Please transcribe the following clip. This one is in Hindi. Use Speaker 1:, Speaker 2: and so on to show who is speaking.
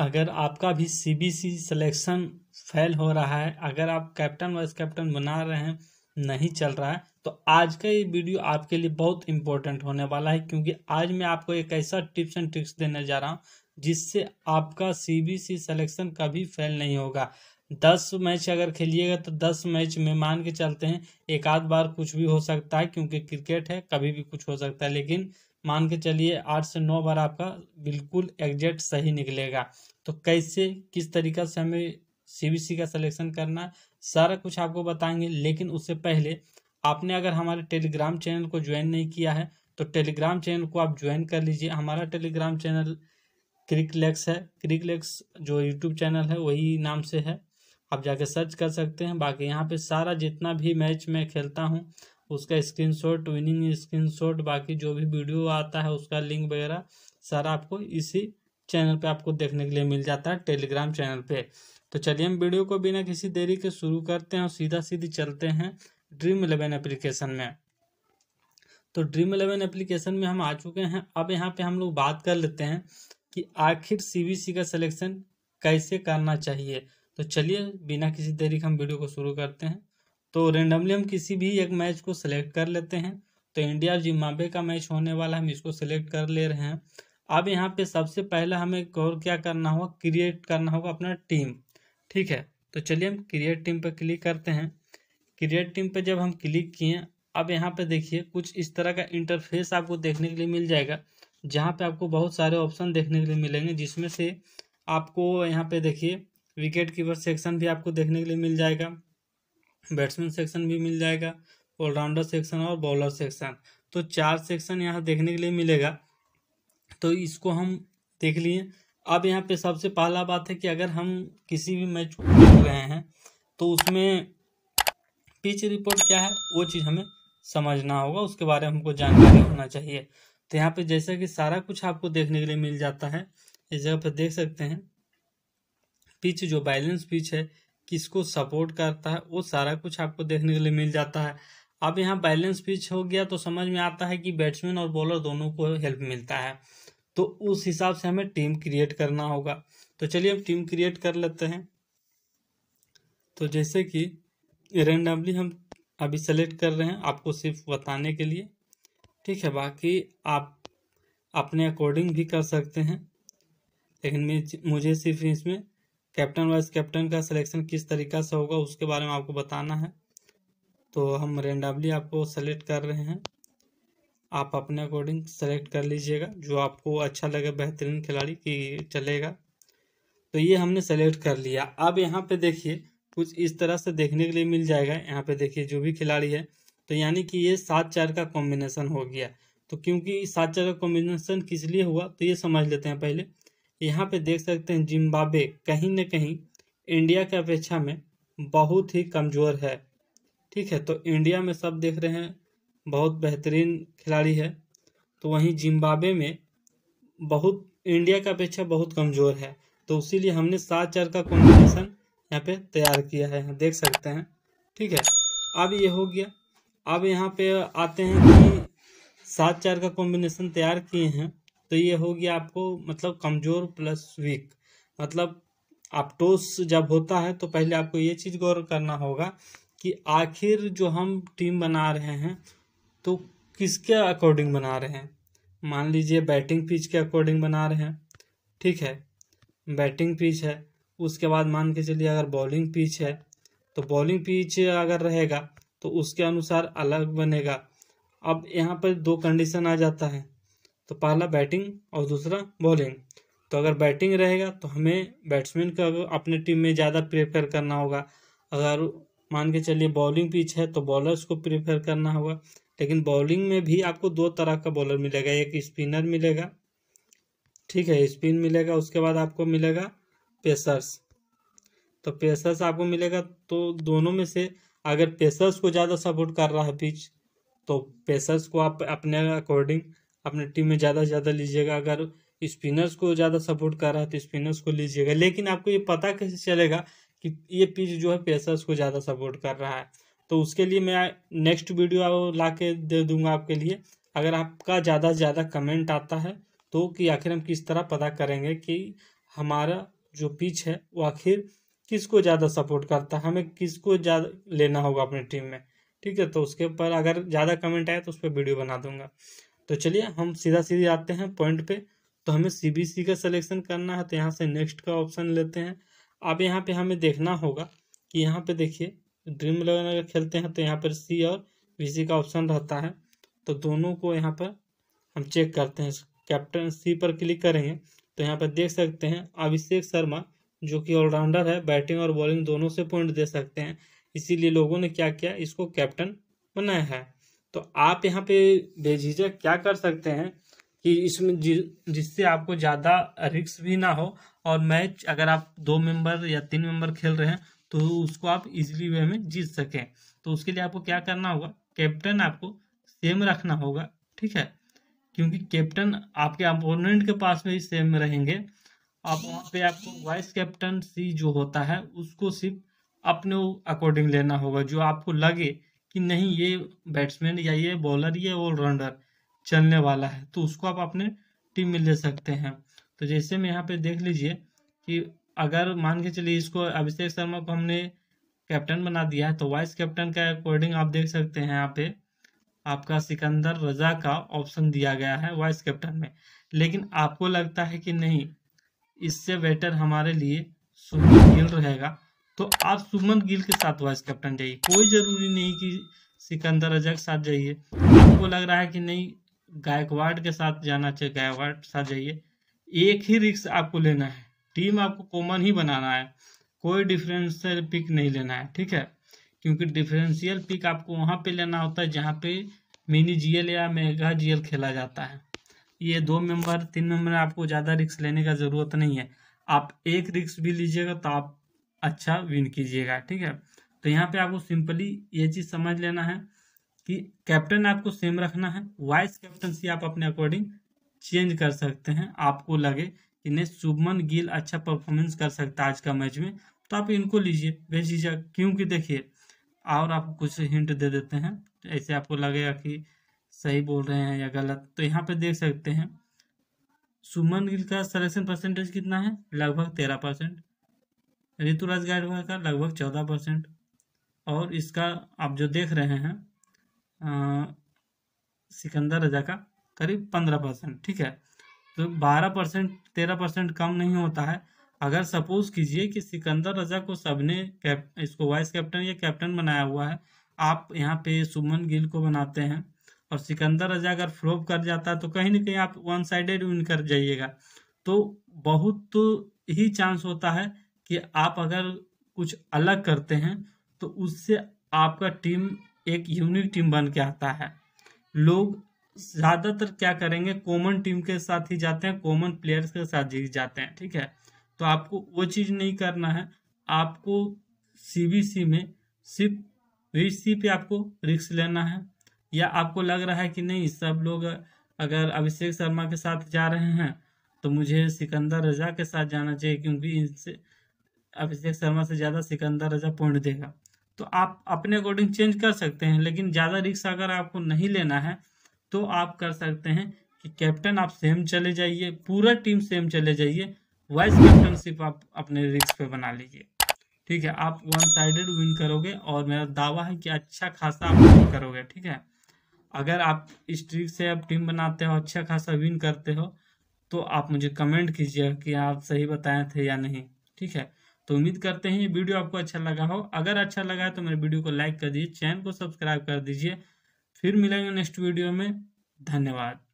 Speaker 1: अगर आपका भी C B C selection fail हो रहा है अगर आप कैप्टन वाइस कैप्टन बना रहे हैं नहीं चल रहा है तो आज का ये वीडियो आपके लिए बहुत इंपॉर्टेंट होने वाला है क्योंकि आज मैं आपको एक ऐसा टिप्स एंड ट्रिक्स देने जा रहा हूँ जिससे आपका सी बी सी सलेक्शन कभी फेल नहीं होगा दस मैच अगर खेलिएगा तो दस मैच में मान के चलते हैं एक आध बार कुछ भी हो सकता है क्योंकि क्रिकेट है कभी भी कुछ हो सकता है लेकिन मान के चलिए आठ से नौ बार आपका बिल्कुल एग्जैक्ट सही निकलेगा तो कैसे किस तरीका से हमें सीबीसी का सिलेक्शन करना है सारा कुछ आपको बताएंगे लेकिन उससे पहले आपने अगर हमारे टेलीग्राम चैनल को ज्वाइन नहीं किया है तो टेलीग्राम चैनल को आप ज्वाइन कर लीजिए हमारा टेलीग्राम चैनल क्रिकलेक्स है क्रिकलेक्स जो यूट्यूब चैनल है वही नाम से है आप जाके सर्च कर सकते हैं बाकी यहाँ पे सारा जितना भी मैच मैं खेलता हूँ उसका स्क्रीनशॉट विनिंग स्क्रीनशॉट बाकी जो भी वीडियो आता है उसका लिंक वगैरह सारा आपको इसी चैनल पे आपको देखने के लिए मिल जाता है टेलीग्राम चैनल पे तो चलिए हम वीडियो को बिना किसी देरी के शुरू करते हैं और सीधा सीधी चलते हैं ड्रीम इलेवन एप्लीकेशन में तो ड्रीम इलेवन एप्लीकेशन में हम आ चुके हैं अब यहाँ पे हम लोग बात कर लेते हैं कि आखिर सी का सलेक्शन कैसे करना चाहिए तो चलिए बिना किसी देरी के हम वीडियो को शुरू करते हैं तो रेंडमली हम किसी भी एक मैच को सिलेक्ट कर लेते हैं तो इंडिया जिम्बाबे का मैच होने वाला हम इसको सिलेक्ट कर ले रहे हैं अब यहाँ पे सबसे पहले हमें और क्या करना होगा क्रिएट करना होगा अपना टीम ठीक है तो चलिए हम क्रिएट टीम पर क्लिक करते हैं क्रिएट टीम पर जब हम क्लिक किए अब यहाँ पे देखिए कुछ इस तरह का इंटरफेस आपको देखने के लिए मिल जाएगा जहाँ पे आपको बहुत सारे ऑप्शन देखने के लिए मिलेंगे जिसमें से आपको यहाँ पे देखिए विकेट कीपर सेक्शन भी आपको देखने के लिए मिल जाएगा बैट्समैन सेक्शन भी मिल जाएगा ऑलराउंडर सेक्शन और बॉलर सेक्शन तो चार सेक्शन यहाँ देखने के लिए मिलेगा तो इसको हम देख लिए अब यहाँ पे सबसे पहला बात है कि अगर हम किसी भी मैच खेल रहे हैं तो उसमें पिच रिपोर्ट क्या है वो चीज़ हमें समझना होगा उसके बारे में हमको जानकारी होना चाहिए तो यहाँ पे जैसा कि सारा कुछ आपको देखने के लिए मिल जाता है इस जगह पर देख सकते हैं पिच जो बैलेंस पिच है किसको सपोर्ट करता है वो सारा कुछ आपको देखने के लिए मिल जाता है अब यहाँ बैलेंस पिच हो गया तो समझ में आता है कि बैट्समैन और बॉलर दोनों को हेल्प मिलता है तो उस हिसाब से हमें टीम क्रिएट करना होगा तो चलिए अब टीम क्रिएट कर लेते हैं तो जैसे कि रेंडमली हम अभी सेलेक्ट कर रहे हैं आपको सिर्फ बताने के लिए ठीक है बाकी आप अपने अकॉर्डिंग भी कर सकते हैं लेकिन मुझे सिर्फ इसमें कैप्टन वाइस कैप्टन का सिलेक्शन किस तरीका से होगा उसके बारे में आपको बताना है तो हम रेंडमली आपको सेलेक्ट कर रहे हैं आप अपने अकॉर्डिंग सेलेक्ट कर लीजिएगा जो आपको अच्छा लगे बेहतरीन खिलाड़ी की चलेगा तो ये हमने सेलेक्ट कर लिया अब यहाँ पे देखिए कुछ इस तरह से देखने के लिए मिल जाएगा यहाँ पे देखिए जो भी खिलाड़ी है तो यानी कि ये सात चार का कॉम्बिनेशन हो गया तो क्योंकि सात चार का कॉम्बिनेशन किस लिए हुआ तो ये समझ लेते हैं पहले यहाँ पे देख सकते हैं जिम्बाब्वे कहीं ना कहीं इंडिया के अपेक्षा में बहुत ही कमज़ोर है ठीक है तो इंडिया में सब देख रहे हैं बहुत बेहतरीन खिलाड़ी है तो वहीं जिम्बाब्वे में बहुत इंडिया का अपेक्षा बहुत कमज़ोर है तो उसीलिए हमने सात चार का कॉम्बिनेशन यहाँ पे तैयार किया है देख सकते हैं ठीक है अब ये हो गया अब यहाँ पे आते हैं कि सात चार का कॉम्बिनेशन तैयार किए हैं तो ये हो गया आपको मतलब कमज़ोर प्लस वीक मतलब टोस जब होता है तो पहले आपको ये चीज़ गौर करना होगा कि आखिर जो हम टीम बना रहे हैं तो किसके अकॉर्डिंग बना रहे हैं मान लीजिए बैटिंग पिच के अकॉर्डिंग बना रहे हैं ठीक है बैटिंग पिच है उसके बाद मान के चलिए अगर बॉलिंग पिच है तो बॉलिंग पिच अगर रहेगा तो उसके अनुसार अलग बनेगा अब यहाँ पर दो कंडीशन आ जाता है तो पहला बैटिंग और दूसरा बॉलिंग तो अगर बैटिंग रहेगा तो हमें बैट्समैन का अपने टीम में ज़्यादा प्रेफर करना होगा अगर मान के चलिए बॉलिंग पिच है तो बॉलर्स को प्रेफर करना होगा लेकिन बॉलिंग में भी आपको दो तरह का बॉलर मिलेगा एक स्पिनर मिलेगा ठीक है स्पिन मिलेगा उसके बाद आपको मिलेगा पेसर्स तो पेसर्स आपको मिलेगा तो दोनों में से अगर पेसर्स को ज़्यादा सपोर्ट कर रहा है पिच तो पेसर्स को आप अपने अकॉर्डिंग अपने टीम में ज़्यादा से ज़्यादा लीजिएगा अगर स्पिनर्स को ज़्यादा सपोर्ट कर रहा है तो स्पिनर्स को लीजिएगा लेकिन आपको ये पता कैसे चलेगा कि ये पिच जो है पेसर्स को ज़्यादा सपोर्ट कर रहा है तो उसके लिए मैं नेक्स्ट वीडियो ला के दे दूंगा आपके लिए अगर आपका ज़्यादा से ज़्यादा कमेंट आता है तो कि आखिर हम किस तरह पता करेंगे कि हमारा जो पिच है वो आखिर किसको ज़्यादा सपोर्ट करता है हमें किसको ज़्यादा लेना होगा अपनी टीम में ठीक है तो उसके ऊपर अगर ज़्यादा कमेंट आए तो उस पर वीडियो बना दूंगा तो चलिए हम सीधा सीधे आते हैं पॉइंट पे तो हमें सी का सिलेक्शन करना है तो यहाँ से नेक्स्ट का ऑप्शन लेते हैं अब यहाँ पे हमें देखना होगा कि यहाँ पे देखिए ड्रीम इलेवन अगर खेलते हैं तो यहाँ पर सी और सी का ऑप्शन रहता है तो दोनों को यहाँ पर हम चेक करते हैं कैप्टन सी पर क्लिक करेंगे तो यहाँ पर देख सकते हैं अभिषेक शर्मा जो कि ऑलराउंडर है बैटिंग और बॉलिंग दोनों से पॉइंट दे सकते हैं इसीलिए लोगों ने क्या किया इसको कैप्टन बनाया है तो आप यहाँ पे बेझिझक क्या कर सकते हैं कि इसमें जिससे आपको ज़्यादा रिक्स भी ना हो और मैच अगर आप दो मेंबर या तीन मेंबर खेल रहे हैं तो उसको आप इजीली वे में जीत सकें तो उसके लिए आपको क्या करना होगा कैप्टन आपको सेम रखना होगा ठीक है क्योंकि कैप्टन आपके अपोनेंट के पास में ही सेम रहेंगे आप वहाँ पे आपको वाइस कैप्टन सी जो होता है उसको सिर्फ अपने अकॉर्डिंग लेना होगा जो आपको लगे कि नहीं ये बैट्समैन या ये बॉलर ये ऑलराउंडर चलने वाला है तो उसको आप अपने टीम में ले सकते हैं तो जैसे में यहाँ पे देख लीजिए कि अगर मान के चलिए इसको अभिषेक शर्मा को हमने कैप्टन बना दिया है तो वाइस कैप्टन का अकॉर्डिंग आप देख सकते हैं यहाँ पे आपका सिकंदर रजा का ऑप्शन दिया गया है वाइस कैप्टन में लेकिन आपको लगता है कि नहीं इससे बेटर हमारे लिए सुनील गिल रहेगा तो आप सुमन गिल के साथ वाइस कैप्टन जाइए कोई ज़रूरी नहीं कि सिकंदर अजय के साथ जाइए आपको लग रहा है कि नहीं गायकवाड़ के साथ जाना चाहिए गायकवाड़ के साथ जाइए एक ही रिक्स आपको लेना है टीम आपको कॉमन ही बनाना है कोई डिफरेंशियल पिक नहीं लेना है ठीक है क्योंकि डिफरेंशियल पिक आपको वहाँ पे लेना होता है जहाँ पे मिनी जीएल या मेगा जीएल खेला जाता है ये दो मेंबर तीन मेंबर आपको ज़्यादा रिक्स लेने का ज़रूरत नहीं है आप एक रिक्स भी लीजिएगा तो आप अच्छा विन कीजिएगा ठीक है तो यहाँ पे आपको सिंपली ये चीज़ समझ लेना है कि कैप्टन आपको सेम रखना है वाइस कैप्टनसी आप अपने अकॉर्डिंग चेंज कर सकते हैं आपको लगे कि नहीं शुभमन गिल अच्छा परफॉर्मेंस कर सकता है आज का मैच में तो आप इनको लीजिए बेझिझक क्योंकि देखिए और आपको कुछ हिंट दे देते हैं तो ऐसे आपको लगेगा कि सही बोल रहे हैं या गलत तो यहाँ पे देख सकते हैं सुमन गिल का सलेक्शन परसेंटेज कितना है लगभग तेरह परसेंट ऋतुराज गायकवाड़ का लगभग चौदह परसेंट और इसका आप जो देख रहे हैं सिकंदर रजा का करीब पंद्रह परसेंट ठीक है तो बारह परसेंट तेरह परसेंट कम नहीं होता है अगर सपोज कीजिए कि सिकंदर रजा को सबने इसको वाइस कैप्टन या कैप्टन बनाया हुआ है आप यहाँ पे सुमन गिल को बनाते हैं और सिकंदर रजा अगर फ्लोप कर जाता है तो कहीं ना कहीं आप वन साइडेड विन कर जाइएगा तो बहुत ही चांस होता है कि आप अगर कुछ अलग करते हैं तो उससे आपका टीम एक यूनिक टीम बन के आता है लोग ज़्यादातर क्या करेंगे कॉमन टीम के साथ ही जाते हैं कॉमन प्लेयर्स के साथ ही जाते हैं ठीक है तो आपको वो चीज़ नहीं करना है आपको सीबीसी में सिर्फ सी पे आपको रिक्स लेना है या आपको लग रहा है कि नहीं सब लोग अगर अभिषेक शर्मा के साथ जा रहे हैं तो मुझे सिकंदर रजा के साथ जाना चाहिए क्योंकि इनसे अभिषेक शर्मा से ज़्यादा सिकंदर रजा पॉइंट देगा तो आप अपने अकॉर्डिंग चेंज कर सकते हैं लेकिन ज़्यादा रिक्स अगर आपको नहीं लेना है तो आप कर सकते हैं कि कैप्टन आप सेम चले जाइए पूरा टीम सेम चले जाइए वाइस कैप्टनशिप आप अपने रिक्स पे बना लीजिए ठीक है आप वन साइडेड विन करोगे और मेरा दावा है कि अच्छा खासा आप विन करोगे ठीक है अगर आप इस ट्रिक से आप टीम बनाते हो अच्छा खासा विन करते हो तो आप मुझे कमेंट कीजिए कि आप सही बताए थे या नहीं ठीक है तो उम्मीद करते हैं ये वीडियो आपको अच्छा लगा हो अगर अच्छा लगा तो मेरे वीडियो को लाइक कर दीजिए चैनल को सब्सक्राइब कर दीजिए फिर मिलेंगे नेक्स्ट वीडियो में धन्यवाद